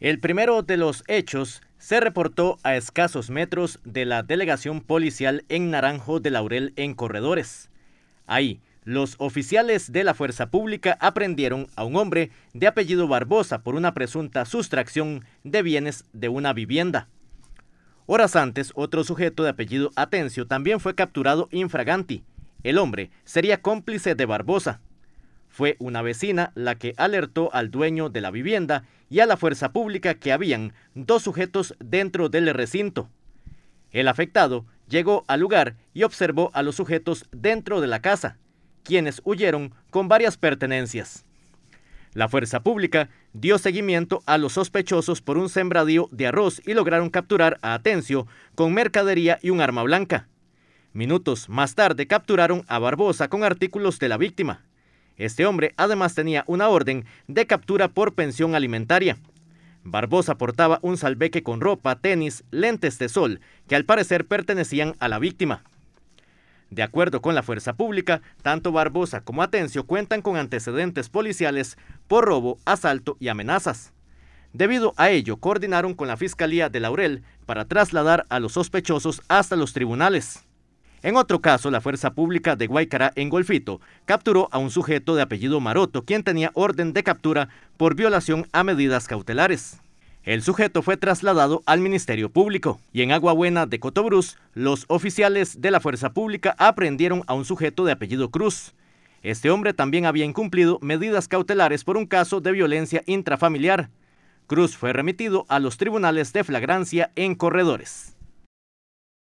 El primero de los hechos se reportó a escasos metros de la delegación policial en Naranjo de Laurel en Corredores. Ahí, los oficiales de la Fuerza Pública aprendieron a un hombre de apellido Barbosa por una presunta sustracción de bienes de una vivienda. Horas antes, otro sujeto de apellido Atencio también fue capturado infraganti. El hombre sería cómplice de Barbosa. Fue una vecina la que alertó al dueño de la vivienda y a la fuerza pública que habían dos sujetos dentro del recinto. El afectado llegó al lugar y observó a los sujetos dentro de la casa, quienes huyeron con varias pertenencias. La fuerza pública dio seguimiento a los sospechosos por un sembradío de arroz y lograron capturar a Atencio con mercadería y un arma blanca. Minutos más tarde capturaron a Barbosa con artículos de la víctima. Este hombre además tenía una orden de captura por pensión alimentaria. Barbosa portaba un salveque con ropa, tenis, lentes de sol, que al parecer pertenecían a la víctima. De acuerdo con la fuerza pública, tanto Barbosa como Atencio cuentan con antecedentes policiales por robo, asalto y amenazas. Debido a ello, coordinaron con la Fiscalía de Laurel para trasladar a los sospechosos hasta los tribunales. En otro caso, la Fuerza Pública de Guaycará en Golfito capturó a un sujeto de apellido Maroto, quien tenía orden de captura por violación a medidas cautelares. El sujeto fue trasladado al Ministerio Público y en Aguabuena de Cotobruz, los oficiales de la Fuerza Pública aprendieron a un sujeto de apellido Cruz. Este hombre también había incumplido medidas cautelares por un caso de violencia intrafamiliar. Cruz fue remitido a los tribunales de flagrancia en corredores.